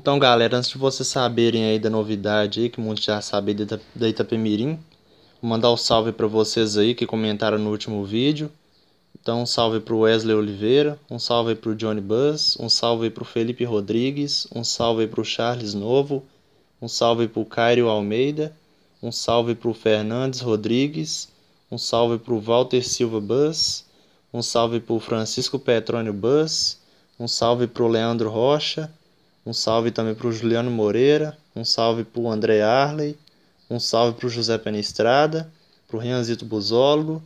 Então, galera, antes de vocês saberem aí da novidade aí, que muitos já sabem da, da Itapemirim, vou mandar um salve para vocês aí que comentaram no último vídeo. Então, um salve para o Wesley Oliveira, um salve para o Johnny Buzz, um salve para o Felipe Rodrigues, um salve para o Charles Novo, um salve para o Cairo Almeida, um salve para o Fernandes Rodrigues, um salve para o Walter Silva Buzz, um salve para o Francisco Petrônio Buzz, um salve para o Leandro Rocha, um salve também para o Juliano Moreira, um salve para o André Arley, um salve para o José Penestrada, para o Rianzito Buzólogo,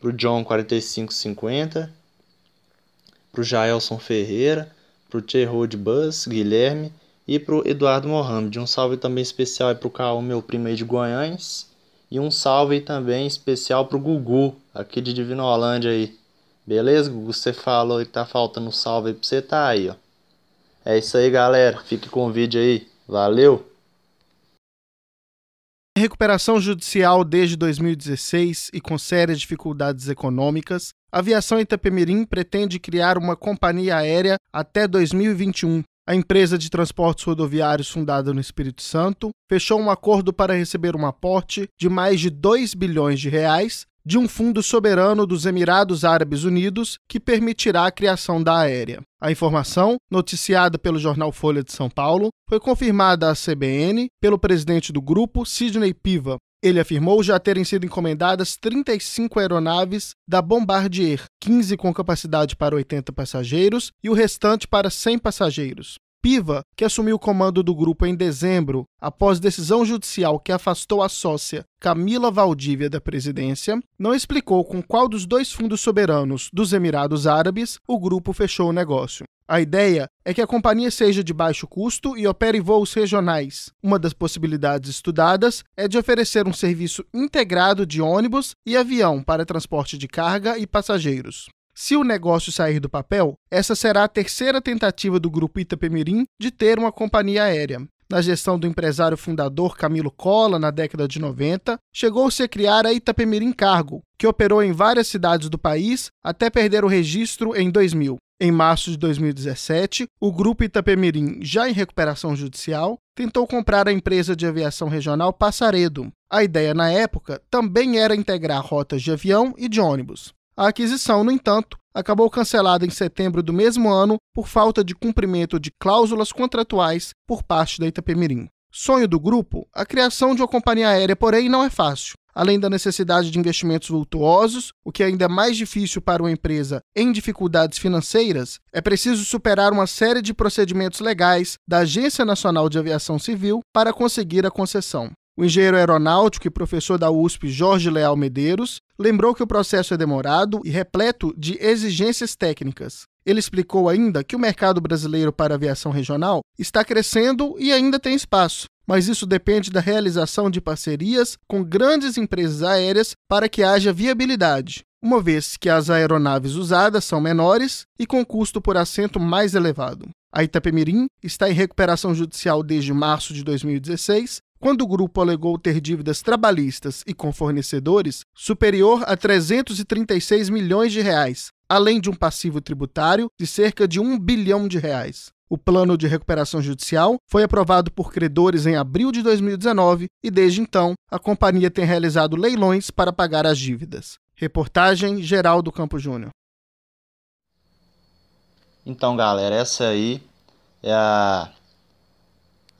para o John 4550, para o Jaelson Ferreira, para o Che Road Guilherme e para o Eduardo Mohamed. Um salve também especial para o Caô, meu primo aí de Goiânia. E um salve também especial para o Gugu, aqui de Divinolândia aí. Beleza, Gugu? Você falou que tá faltando um salve para você, tá aí, ó. É isso aí, galera. Fique com o vídeo aí. Valeu! recuperação judicial desde 2016 e com sérias dificuldades econômicas, a Aviação Itapemirim pretende criar uma companhia aérea até 2021. A empresa de transportes rodoviários fundada no Espírito Santo fechou um acordo para receber um aporte de mais de 2 bilhões de reais de um fundo soberano dos Emirados Árabes Unidos que permitirá a criação da aérea. A informação, noticiada pelo jornal Folha de São Paulo, foi confirmada à CBN pelo presidente do grupo, Sidney Piva. Ele afirmou já terem sido encomendadas 35 aeronaves da Bombardier, 15 com capacidade para 80 passageiros e o restante para 100 passageiros. Piva, que assumiu o comando do grupo em dezembro, após decisão judicial que afastou a sócia Camila Valdívia da presidência, não explicou com qual dos dois fundos soberanos dos Emirados Árabes o grupo fechou o negócio. A ideia é que a companhia seja de baixo custo e opere voos regionais. Uma das possibilidades estudadas é de oferecer um serviço integrado de ônibus e avião para transporte de carga e passageiros. Se o negócio sair do papel, essa será a terceira tentativa do grupo Itapemirim de ter uma companhia aérea. Na gestão do empresário fundador Camilo Cola, na década de 90, chegou-se a criar a Itapemirim Cargo, que operou em várias cidades do país até perder o registro em 2000. Em março de 2017, o grupo Itapemirim, já em recuperação judicial, tentou comprar a empresa de aviação regional Passaredo. A ideia na época também era integrar rotas de avião e de ônibus. A aquisição, no entanto, acabou cancelada em setembro do mesmo ano por falta de cumprimento de cláusulas contratuais por parte da Itapemirim. Sonho do grupo, a criação de uma companhia aérea, porém, não é fácil. Além da necessidade de investimentos vultuosos, o que é ainda é mais difícil para uma empresa em dificuldades financeiras, é preciso superar uma série de procedimentos legais da Agência Nacional de Aviação Civil para conseguir a concessão. O engenheiro aeronáutico e professor da USP Jorge Leal Medeiros lembrou que o processo é demorado e repleto de exigências técnicas. Ele explicou ainda que o mercado brasileiro para aviação regional está crescendo e ainda tem espaço, mas isso depende da realização de parcerias com grandes empresas aéreas para que haja viabilidade, uma vez que as aeronaves usadas são menores e com custo por assento mais elevado. A Itapemirim está em recuperação judicial desde março de 2016 quando o grupo alegou ter dívidas trabalhistas e com fornecedores superior a 336 milhões de reais, além de um passivo tributário de cerca de 1 bilhão de reais. O plano de recuperação judicial foi aprovado por credores em abril de 2019 e, desde então, a companhia tem realizado leilões para pagar as dívidas. Reportagem Geraldo Campo Júnior. Então, galera, essa aí é a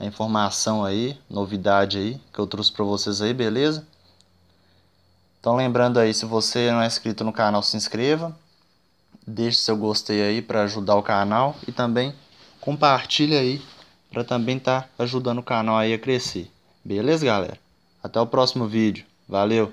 a informação aí, novidade aí que eu trouxe para vocês aí, beleza? Então lembrando aí, se você não é inscrito no canal, se inscreva, deixe seu gostei aí para ajudar o canal e também compartilha aí para também estar tá ajudando o canal aí a crescer. Beleza, galera? Até o próximo vídeo. Valeu!